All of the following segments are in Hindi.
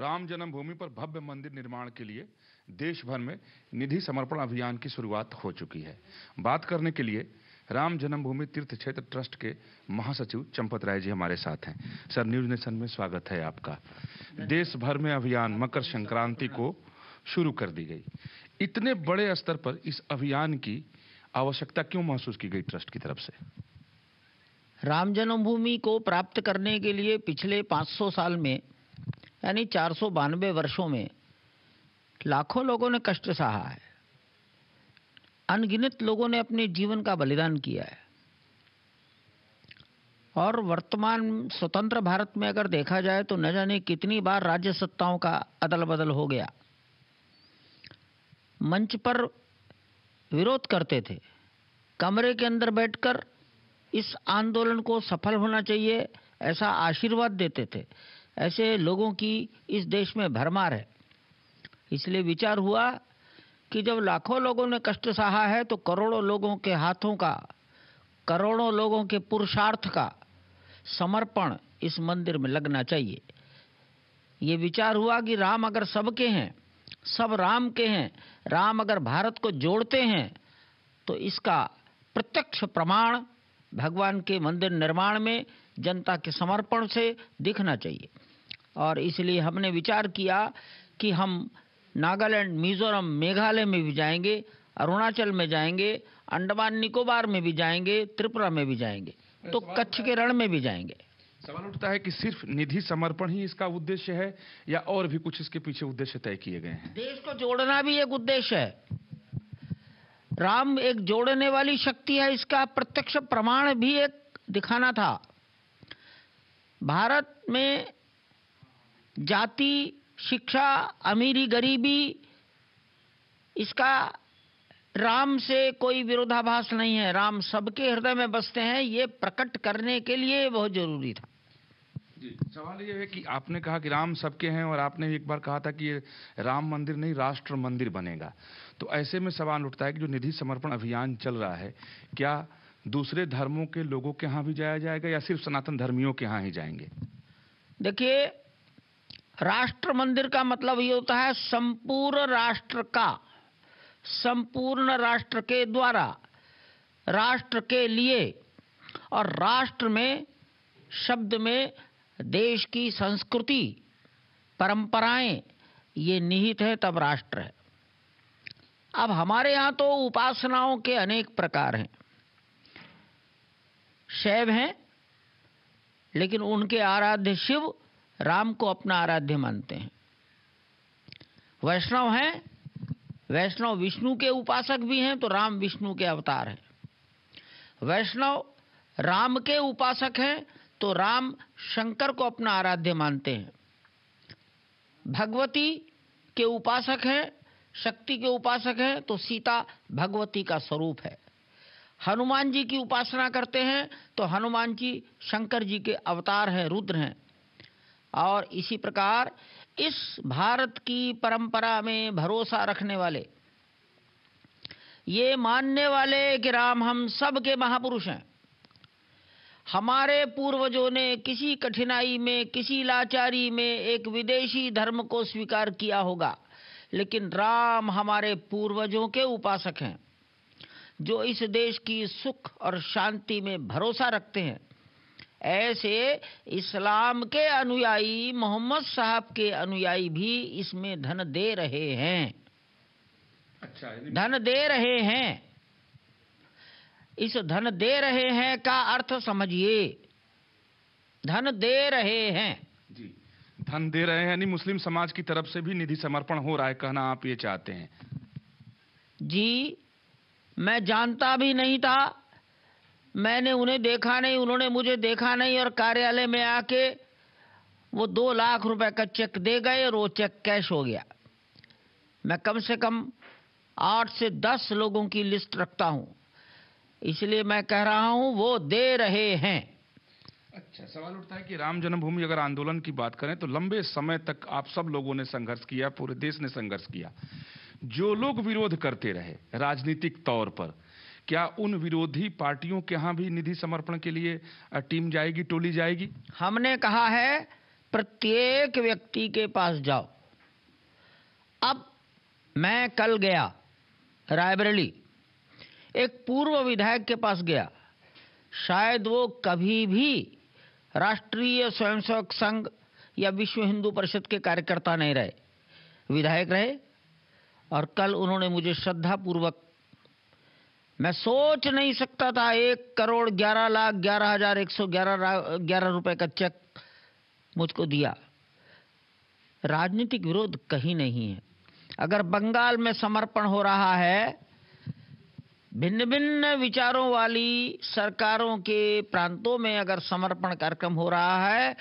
राम जन्मभूमि पर भव्य मंदिर निर्माण के लिए देश भर में निधि समर्पण अभियान की शुरुआत हो चुकी है बात करने के लिए राम जन्मभूमि तीर्थ क्षेत्र ट्रस्ट के महासचिव चंपत राय जी हमारे साथ हैं सर न्यूज नेशन में स्वागत है आपका देश भर में अभियान मकर संक्रांति को शुरू कर दी गई इतने बड़े स्तर पर इस अभियान की आवश्यकता क्यों महसूस की गई ट्रस्ट की तरफ से राम जन्मभूमि को प्राप्त करने के लिए पिछले 500 साल में यानी चार सौ बानवे वर्षों में लाखों लोगों ने कष्ट सहा है अनगिनत लोगों ने अपने जीवन का बलिदान किया है और वर्तमान स्वतंत्र भारत में अगर देखा जाए तो न जाने कितनी बार राज्य सत्ताओं का अदल बदल हो गया मंच पर विरोध करते थे कमरे के अंदर बैठकर इस आंदोलन को सफल होना चाहिए ऐसा आशीर्वाद देते थे ऐसे लोगों की इस देश में भरमार है इसलिए विचार हुआ कि जब लाखों लोगों ने कष्ट सहा है तो करोड़ों लोगों के हाथों का करोड़ों लोगों के पुरुषार्थ का समर्पण इस मंदिर में लगना चाहिए ये विचार हुआ कि राम अगर सबके हैं सब राम के हैं राम अगर भारत को जोड़ते हैं तो इसका प्रत्यक्ष प्रमाण भगवान के मंदिर निर्माण में जनता के समर्पण से दिखना चाहिए और इसलिए हमने विचार किया कि हम नागालैंड मिजोरम मेघालय में भी जाएंगे अरुणाचल में जाएंगे अंडमान निकोबार में भी जाएंगे त्रिपुरा में भी जाएंगे तो कच्छ के रण में भी जाएंगे सवाल उठता है कि सिर्फ निधि समर्पण ही इसका उद्देश्य है या और भी कुछ इसके पीछे उद्देश्य तय किए गए हैं देश को जोड़ना भी एक उद्देश्य है राम एक जोड़ने वाली शक्ति है इसका प्रत्यक्ष प्रमाण भी एक दिखाना था भारत में जाति शिक्षा अमीरी गरीबी इसका राम से कोई विरोधाभास नहीं है राम सबके हृदय में बसते हैं ये प्रकट करने के लिए बहुत जरूरी था जी सवाल ये है कि आपने कहा कि राम सबके हैं और आपने एक बार कहा था कि ये राम मंदिर नहीं राष्ट्र मंदिर बनेगा तो ऐसे में सवाल उठता है कि जो निधि समर्पण अभियान चल रहा है क्या दूसरे धर्मों के लोगों के यहाँ भी जाया जाएगा या सिर्फ सनातन धर्मियों के यहाँ ही जाएंगे देखिए राष्ट्र मंदिर का मतलब ये होता है संपूर्ण राष्ट्र का संपूर्ण राष्ट्र के द्वारा राष्ट्र के लिए और राष्ट्र में शब्द में देश की संस्कृति परंपराएं ये निहित है तब राष्ट्र है अब हमारे यहाँ तो उपासनाओं के अनेक प्रकार हैं शैव हैं लेकिन उनके आराध्य शिव राम को अपना आराध्य मानते हैं वैष्णव हैं वैष्णव विष्णु के उपासक भी हैं तो राम विष्णु के अवतार हैं वैष्णव राम के उपासक हैं तो राम शंकर को अपना आराध्य मानते हैं भगवती के उपासक हैं शक्ति के उपासक हैं तो सीता भगवती का स्वरूप है हनुमान जी की उपासना करते हैं तो हनुमान जी शंकर जी के अवतार हैं रुद्र हैं और इसी प्रकार इस भारत की परंपरा में भरोसा रखने वाले ये मानने वाले कि राम हम सब के महापुरुष हैं हमारे पूर्वजों ने किसी कठिनाई में किसी लाचारी में एक विदेशी धर्म को स्वीकार किया होगा लेकिन राम हमारे पूर्वजों के उपासक हैं जो इस देश की सुख और शांति में भरोसा रखते हैं ऐसे इस्लाम के अनुयायी मोहम्मद साहब के अनुयायी भी इसमें धन दे रहे हैं अच्छा धन दे रहे हैं इस धन दे रहे हैं का अर्थ समझिए धन दे रहे हैं जी धन दे रहे हैं यानी मुस्लिम समाज की तरफ से भी निधि समर्पण हो रहा है कहना आप ये चाहते हैं जी मैं जानता भी नहीं था मैंने उन्हें देखा नहीं उन्होंने मुझे देखा नहीं और कार्यालय में आके वो दो लाख रुपए का चेक दे गए और वो चेक कैश हो गया मैं कम से कम आठ से दस लोगों की लिस्ट रखता हूँ इसलिए मैं कह रहा हूँ वो दे रहे हैं अच्छा सवाल उठता है कि राम जन्मभूमि अगर आंदोलन की बात करें तो लंबे समय तक आप सब लोगों ने संघर्ष किया पूरे देश ने संघर्ष किया जो लोग विरोध करते रहे राजनीतिक तौर पर क्या उन विरोधी पार्टियों के यहाँ भी निधि समर्पण के लिए टीम जाएगी टोली जाएगी हमने कहा है प्रत्येक व्यक्ति के पास जाओ अब मैं कल गया रायबरेली एक पूर्व विधायक के पास गया शायद वो कभी भी राष्ट्रीय स्वयंसेवक संघ या विश्व हिंदू परिषद के कार्यकर्ता नहीं रहे विधायक रहे और कल उन्होंने मुझे श्रद्धापूर्वक मैं सोच नहीं सकता था एक करोड़ ग्यारह लाख ग्यारह हजार एक सौ ग्यारह ग्यारह रुपए का चेक मुझको दिया राजनीतिक विरोध कहीं नहीं है अगर बंगाल में समर्पण हो रहा है भिन्न भिन्न विचारों वाली सरकारों के प्रांतों में अगर समर्पण कार्यक्रम हो रहा है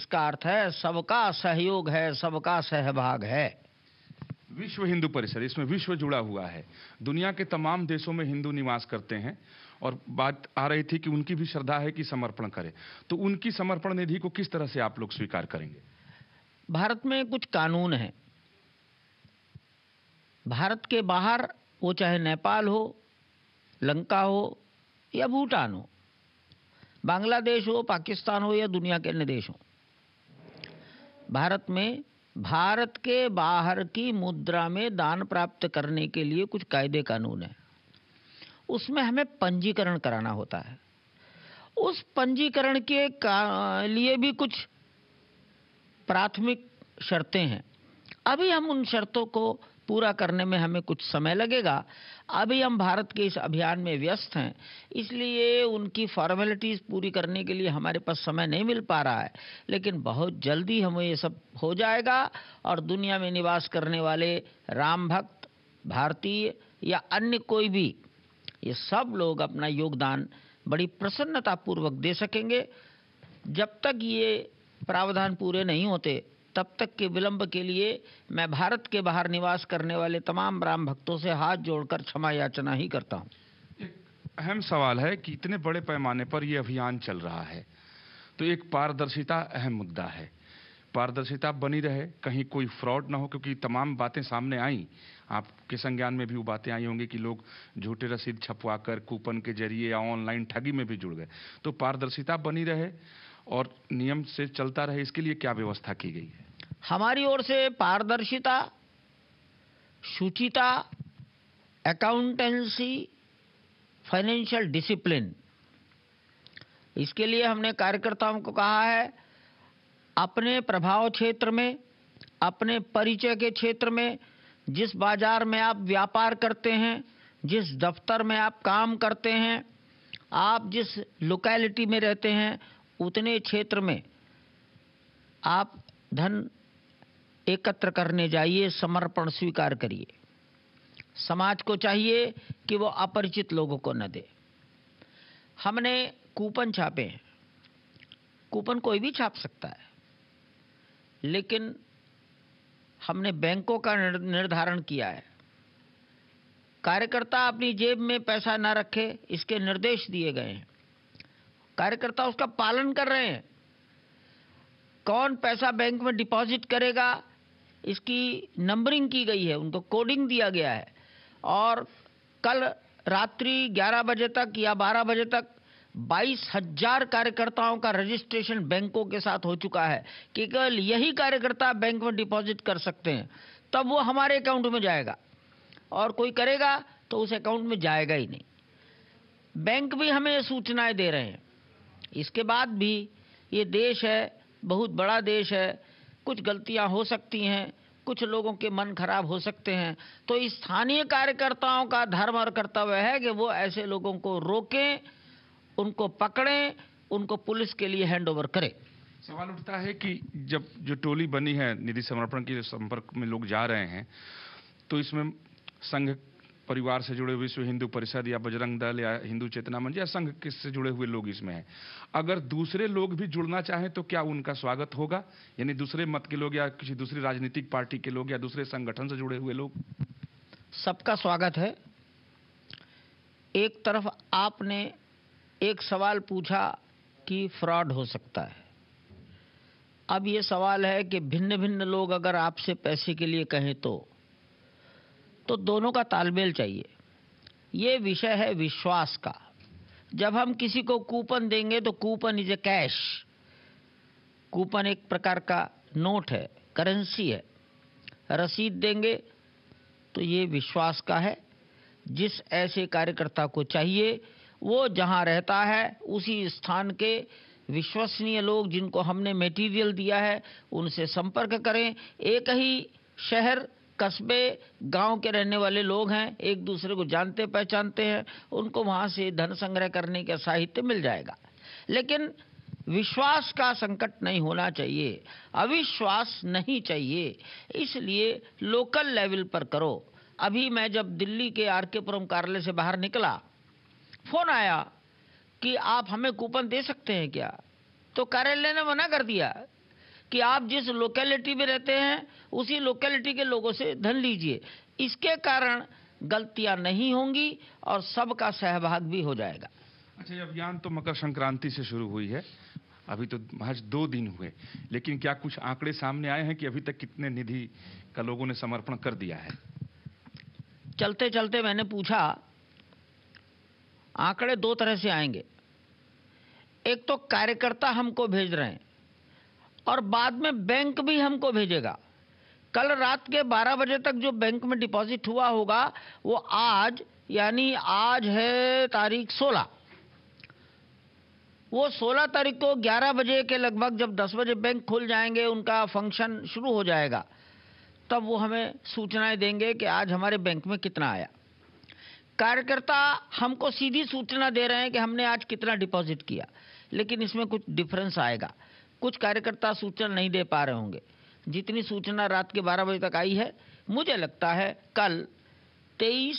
इसका अर्थ है सबका सहयोग है सबका सहभाग है विश्व हिंदू परिषद इसमें विश्व जुड़ा हुआ है दुनिया के तमाम देशों में हिंदू निवास करते हैं और बात आ रही थी कि उनकी भी श्रद्धा है कि समर्पण करें तो उनकी समर्पण निधि को किस तरह से आप लोग स्वीकार करेंगे भारत में कुछ कानून है भारत के बाहर वो चाहे नेपाल हो लंका हो या भूटान हो बांग्लादेश हो पाकिस्तान हो या दुनिया के अन्य देश हो भारत में भारत के बाहर की मुद्रा में दान प्राप्त करने के लिए कुछ कायदे कानून हैं उसमें हमें पंजीकरण कराना होता है उस पंजीकरण के लिए भी कुछ प्राथमिक शर्तें हैं अभी हम उन शर्तों को पूरा करने में हमें कुछ समय लगेगा अभी हम भारत के इस अभियान में व्यस्त हैं इसलिए उनकी फॉर्मेलिटीज़ पूरी करने के लिए हमारे पास समय नहीं मिल पा रहा है लेकिन बहुत जल्दी हमें ये सब हो जाएगा और दुनिया में निवास करने वाले राम भक्त भारतीय या अन्य कोई भी ये सब लोग अपना योगदान बड़ी प्रसन्नतापूर्वक दे सकेंगे जब तक ये प्रावधान पूरे नहीं होते तब तक के विलंब के लिए मैं भारत के बाहर निवास करने वाले तमाम राम भक्तों से हाथ जोड़कर क्षमा याचना ही करता हूँ अहम सवाल है कि इतने बड़े पैमाने पर यह अभियान चल रहा है तो एक पारदर्शिता अहम मुद्दा है पारदर्शिता बनी रहे कहीं कोई फ्रॉड ना हो क्योंकि तमाम बातें सामने आई आपके संज्ञान में भी वो बातें आई होंगी कि लोग झूठे रसीद छपवा कर कूपन के जरिए या ऑनलाइन ठगी में भी जुड़ गए तो पारदर्शिता बनी रहे और नियम से चलता रहे इसके लिए क्या व्यवस्था की गई है हमारी ओर से पारदर्शिता शुचिता अकाउंटेंसी फाइनेंशियल डिसिप्लिन इसके लिए हमने कार्यकर्ताओं को कहा है अपने प्रभाव क्षेत्र में अपने परिचय के क्षेत्र में जिस बाजार में आप व्यापार करते हैं जिस दफ्तर में आप काम करते हैं आप जिस लोकेलिटी में रहते हैं उतने क्षेत्र में आप धन एकत्र करने जाइए समर्पण स्वीकार करिए समाज को चाहिए कि वो अपरिचित लोगों को न दे हमने कूपन छापे हैं कूपन कोई भी छाप सकता है लेकिन हमने बैंकों का निर्धारण किया है कार्यकर्ता अपनी जेब में पैसा ना रखे इसके निर्देश दिए गए हैं कार्यकर्ता उसका पालन कर रहे हैं कौन पैसा बैंक में डिपॉजिट करेगा इसकी नंबरिंग की गई है उनको कोडिंग दिया गया है और कल रात्रि 11 बजे तक या 12 बजे तक बाईस हजार कार्यकर्ताओं का रजिस्ट्रेशन बैंकों के साथ हो चुका है कि केवल यही कार्यकर्ता बैंक में डिपॉजिट कर सकते हैं तब वो हमारे अकाउंट में जाएगा और कोई करेगा तो उस अकाउंट में जाएगा ही नहीं बैंक भी हमें ये सूचनाएं दे रहे हैं इसके बाद भी ये देश है बहुत बड़ा देश है कुछ गलतियां हो सकती हैं कुछ लोगों के मन खराब हो सकते हैं तो स्थानीय कार्यकर्ताओं का धर्म और कर्तव्य है कि वो ऐसे लोगों को रोकें उनको पकड़ें उनको पुलिस के लिए हैंड ओवर करें सवाल उठता है कि जब जो टोली बनी है निधि समर्पण के संपर्क में लोग जा रहे हैं तो इसमें संघ परिवार से जुड़े हुए विश्व हिंदू परिषद या बजरंग दल या हिंदू चेतना मंच या संघ से जुड़े हुए लोग इसमें हैं अगर दूसरे लोग भी जुड़ना चाहें तो क्या उनका स्वागत होगा यानी दूसरे मत के लोग या किसी दूसरी राजनीतिक पार्टी के लोग या दूसरे संगठन से जुड़े हुए लोग सबका स्वागत है एक तरफ आपने एक सवाल पूछा कि फ्रॉड हो सकता है अब ये सवाल है कि भिन्न भिन्न लोग अगर आपसे पैसे के लिए कहें तो तो दोनों का तालमेल चाहिए ये विषय है विश्वास का जब हम किसी को कूपन देंगे तो coupon is a cash coupon एक प्रकार का नोट है करेंसी है रसीद देंगे तो ये विश्वास का है जिस ऐसे कार्यकर्ता को चाहिए वो जहाँ रहता है उसी स्थान के विश्वसनीय लोग जिनको हमने मटेरियल दिया है उनसे संपर्क करें एक ही शहर कस्बे गांव के रहने वाले लोग हैं एक दूसरे को जानते पहचानते हैं उनको वहाँ से धन संग्रह करने का साहित्य मिल जाएगा लेकिन विश्वास का संकट नहीं होना चाहिए अविश्वास नहीं चाहिए इसलिए लोकल लेवल पर करो अभी मैं जब दिल्ली के आर के पुरम कार्यालय से बाहर निकला फोन आया कि आप हमें कूपन दे सकते हैं क्या तो कार्यालय ने मना कर दिया कि आप जिस लोकेलिटी में रहते हैं उसी लोकेलिटी के लोगों से धन लीजिए इसके कारण गलतियां नहीं होंगी और सबका सहभाग भी हो जाएगा अच्छा ये अभियान तो मकर संक्रांति से शुरू हुई है अभी तो महज दो दिन हुए लेकिन क्या कुछ आंकड़े सामने आए हैं कि अभी तक कितने निधि का लोगों ने समर्पण कर दिया है चलते चलते मैंने पूछा आंकड़े दो तरह से आएंगे एक तो कार्यकर्ता हमको भेज रहे हैं और बाद में बैंक भी हमको भेजेगा कल रात के 12 बजे तक जो बैंक में डिपॉजिट हुआ होगा वो आज यानी आज है तारीख 16 वो 16 तारीख को 11 बजे के लगभग जब 10 बजे बैंक खुल जाएंगे उनका फंक्शन शुरू हो जाएगा तब वो हमें सूचनाएं देंगे कि आज हमारे बैंक में कितना आया कार्यकर्ता हमको सीधी सूचना दे रहे हैं कि हमने आज कितना डिपॉजिट किया लेकिन इसमें कुछ डिफरेंस आएगा कुछ कार्यकर्ता सूचना नहीं दे पा रहे होंगे जितनी सूचना रात के 12 बजे तक आई है मुझे लगता है कल 23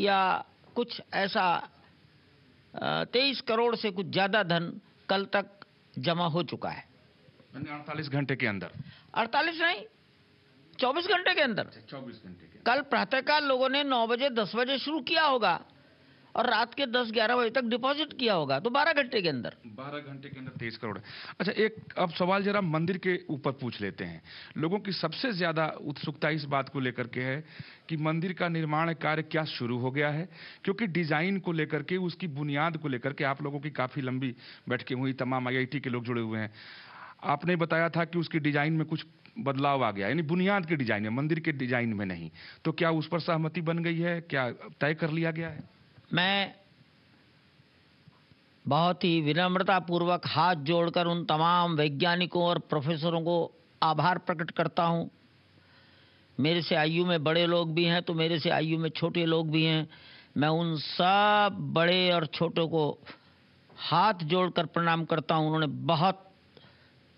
या कुछ ऐसा तेईस करोड़ से कुछ ज़्यादा धन कल तक जमा हो चुका है अड़तालीस घंटे के अंदर अड़तालीस नहीं चौबीस घंटे के अंदर अच्छा, चौबीस घंटे कल प्रातःकाल लोगों ने नौ बजे दस बजे शुरू किया होगा और रात के 10-11 बजे तक डिपॉजिट किया होगा तो 12 घंटे के अंदर 12 घंटे के अंदर तेईस करोड़ अच्छा एक अब सवाल जरा मंदिर के ऊपर पूछ लेते हैं लोगों की सबसे ज्यादा उत्सुकता इस बात को लेकर के है कि मंदिर का निर्माण कार्य क्या शुरू हो गया है क्योंकि डिजाइन को लेकर के उसकी बुनियाद को लेकर के आप लोगों की काफी लंबी बैठकें हुई तमाम आई के लोग जुड़े हुए हैं आपने बताया था कि उसकी डिजाइन में कुछ बदलाव आ गया यानी बुनियाद के डिजाइन में मंदिर के डिजाइन में नहीं तो क्या उस पर सहमति बन गई है क्या तय कर लिया गया है मैं बहुत ही विनम्रतापूर्वक हाथ जोड़कर उन तमाम वैज्ञानिकों और प्रोफेसरों को आभार प्रकट करता हूँ मेरे से आयु में बड़े लोग भी हैं तो मेरे से आयु में छोटे लोग भी हैं मैं उन सब बड़े और छोटों को हाथ जोड़कर प्रणाम करता हूँ उन्होंने बहुत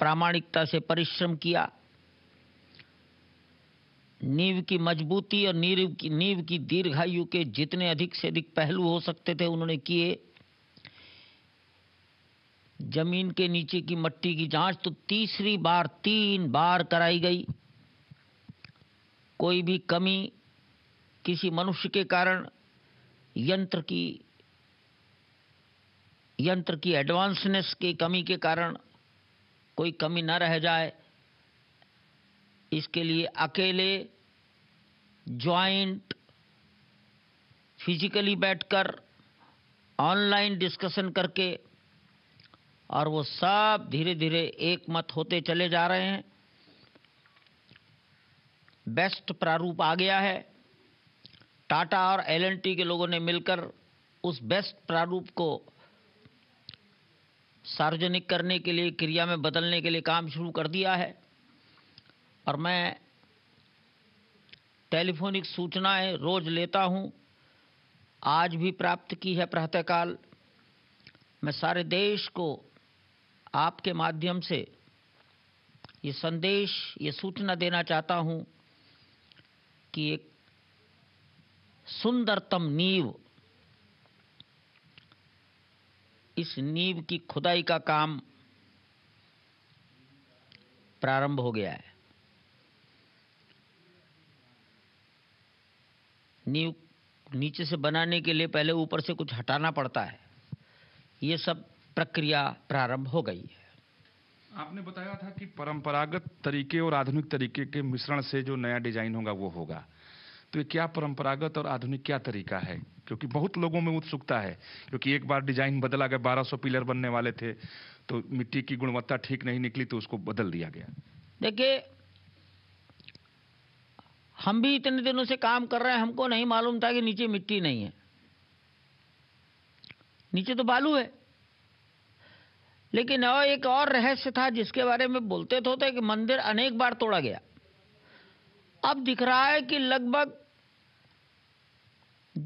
प्रामाणिकता से परिश्रम किया नींव की मजबूती और नींव की नींव की दीर्घायु के जितने अधिक से अधिक पहलू हो सकते थे उन्होंने किए जमीन के नीचे की मट्टी की जांच तो तीसरी बार तीन बार कराई गई कोई भी कमी किसी मनुष्य के कारण यंत्र की यंत्र की एडवांसनेस की कमी के कारण कोई कमी न रह जाए इसके लिए अकेले ज्वाइंट फिजिकली बैठकर ऑनलाइन डिस्कशन करके और वो सब धीरे धीरे एक मत होते चले जा रहे हैं बेस्ट प्रारूप आ गया है टाटा और एल के लोगों ने मिलकर उस बेस्ट प्रारूप को सार्वजनिक करने के लिए क्रिया में बदलने के लिए काम शुरू कर दिया है और मैं टेलीफोनिक सूचनाएं रोज लेता हूं आज भी प्राप्त की है प्रातःकाल मैं सारे देश को आपके माध्यम से ये संदेश ये सूचना देना चाहता हूं कि एक सुंदरतम नींव इस नींव की खुदाई का काम प्रारंभ हो गया है नीव नीचे से बनाने के लिए पहले ऊपर से कुछ हटाना पड़ता है ये सब प्रक्रिया प्रारंभ हो गई है आपने बताया था कि परंपरागत तरीके और आधुनिक तरीके के मिश्रण से जो नया डिजाइन होगा वो होगा तो ये क्या परंपरागत और आधुनिक क्या तरीका है क्योंकि बहुत लोगों में उत्सुकता है क्योंकि एक बार डिजाइन बदला गया बारह पिलर बनने वाले थे तो मिट्टी की गुणवत्ता ठीक नहीं निकली तो उसको बदल दिया गया देखिए हम भी इतने दिनों से काम कर रहे हैं हमको नहीं मालूम था कि नीचे मिट्टी नहीं है नीचे तो बालू है लेकिन और एक और रहस्य था जिसके बारे में बोलते तो थे कि मंदिर अनेक बार तोड़ा गया अब दिख रहा है कि लगभग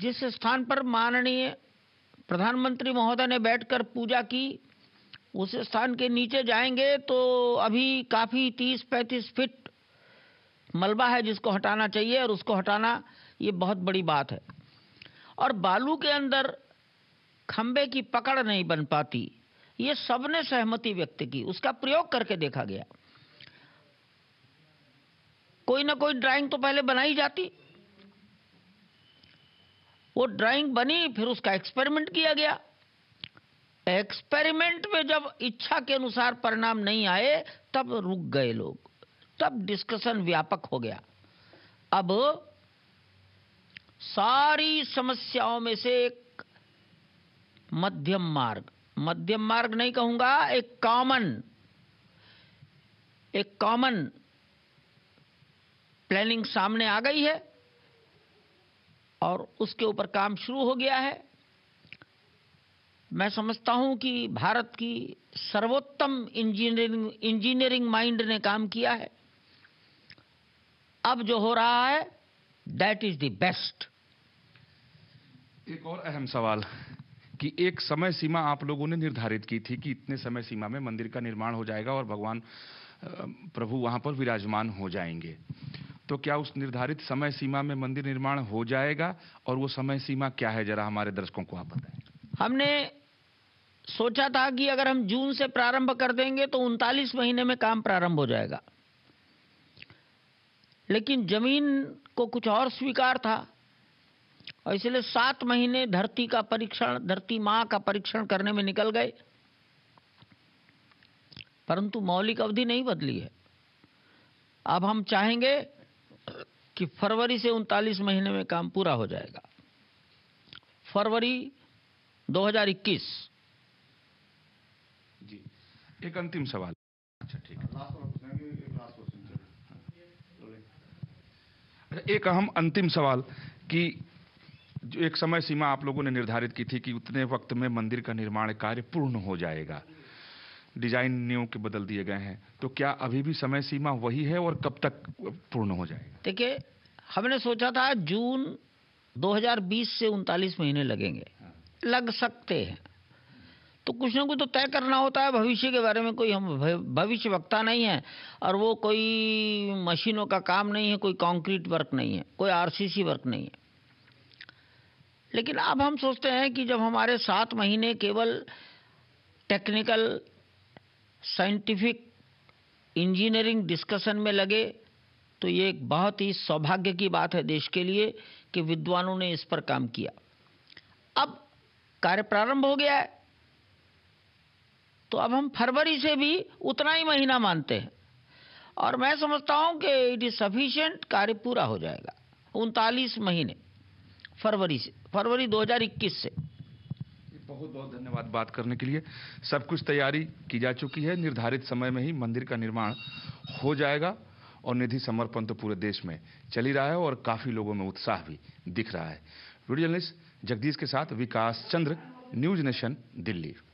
जिस स्थान पर माननीय प्रधानमंत्री महोदय ने बैठकर पूजा की उस स्थान के नीचे जाएंगे तो अभी काफ़ी तीस पैंतीस फीट मलबा है जिसको हटाना चाहिए और उसको हटाना ये बहुत बड़ी बात है और बालू के अंदर खंबे की पकड़ नहीं बन पाती ये सबने सहमति व्यक्त की उसका प्रयोग करके देखा गया कोई ना कोई ड्राइंग तो पहले बनाई जाती वो ड्राइंग बनी फिर उसका एक्सपेरिमेंट किया गया एक्सपेरिमेंट में जब इच्छा के अनुसार परिणाम नहीं आए तब रुक गए लोग तब डिस्कशन व्यापक हो गया अब सारी समस्याओं में से एक मध्यम मार्ग मध्यम मार्ग नहीं कहूंगा एक कॉमन एक कॉमन प्लानिंग सामने आ गई है और उसके ऊपर काम शुरू हो गया है मैं समझता हूं कि भारत की सर्वोत्तम इंजीनियरिंग इंजीनियरिंग माइंड ने काम किया है अब जो हो रहा है दैट इज द बेस्ट एक और अहम सवाल कि एक समय सीमा आप लोगों ने निर्धारित की थी कि इतने समय सीमा में मंदिर का निर्माण हो जाएगा और भगवान प्रभु वहां पर विराजमान हो जाएंगे तो क्या उस निर्धारित समय सीमा में मंदिर निर्माण हो जाएगा और वो समय सीमा क्या है जरा हमारे दर्शकों को आप बताएं हमने सोचा था कि अगर हम जून से प्रारंभ कर देंगे तो उनतालीस महीने में काम प्रारंभ हो जाएगा लेकिन जमीन को कुछ और स्वीकार था और इसलिए सात महीने धरती का परीक्षण धरती माँ का परीक्षण करने में निकल गए परंतु मौलिक अवधि नहीं बदली है अब हम चाहेंगे कि फरवरी से उनतालीस महीने में काम पूरा हो जाएगा फरवरी 2021 जी एक अंतिम सवाल अच्छा ठीक है एक अहम अंतिम सवाल कि जो एक समय सीमा आप लोगों ने निर्धारित की थी कि उतने वक्त में मंदिर का निर्माण कार्य पूर्ण हो जाएगा डिजाइन नियो के बदल दिए गए हैं तो क्या अभी भी समय सीमा वही है और कब तक पूर्ण हो जाएगा देखिए हमने सोचा था जून 2020 से उनतालीस महीने लगेंगे हाँ। लग सकते हैं तो कुछ ना कुछ तो तय करना होता है भविष्य के बारे में कोई हम भविष्य वक्ता नहीं है और वो कोई मशीनों का काम नहीं है कोई कंक्रीट वर्क नहीं है कोई आरसीसी वर्क नहीं है लेकिन अब हम सोचते हैं कि जब हमारे सात महीने केवल टेक्निकल साइंटिफिक इंजीनियरिंग डिस्कशन में लगे तो ये एक बहुत ही सौभाग्य की बात है देश के लिए कि विद्वानों ने इस पर काम किया अब कार्य प्रारंभ हो गया है तो अब हम फरवरी से भी उतना ही महीना मानते हैं और मैं समझता हूँ कि इट इज सफिशियंट कार्य पूरा हो जाएगा उनतालीस महीने फरवरी से फरवरी 2021 से बहुत बहुत धन्यवाद बात करने के लिए सब कुछ तैयारी की जा चुकी है निर्धारित समय में ही मंदिर का निर्माण हो जाएगा और निधि समर्पण तो पूरे देश में चली रहा है और काफ़ी लोगों में उत्साह भी दिख रहा है वीडियो जर्नलिस्ट जगदीश के साथ विकास चंद्र न्यूज नेशन दिल्ली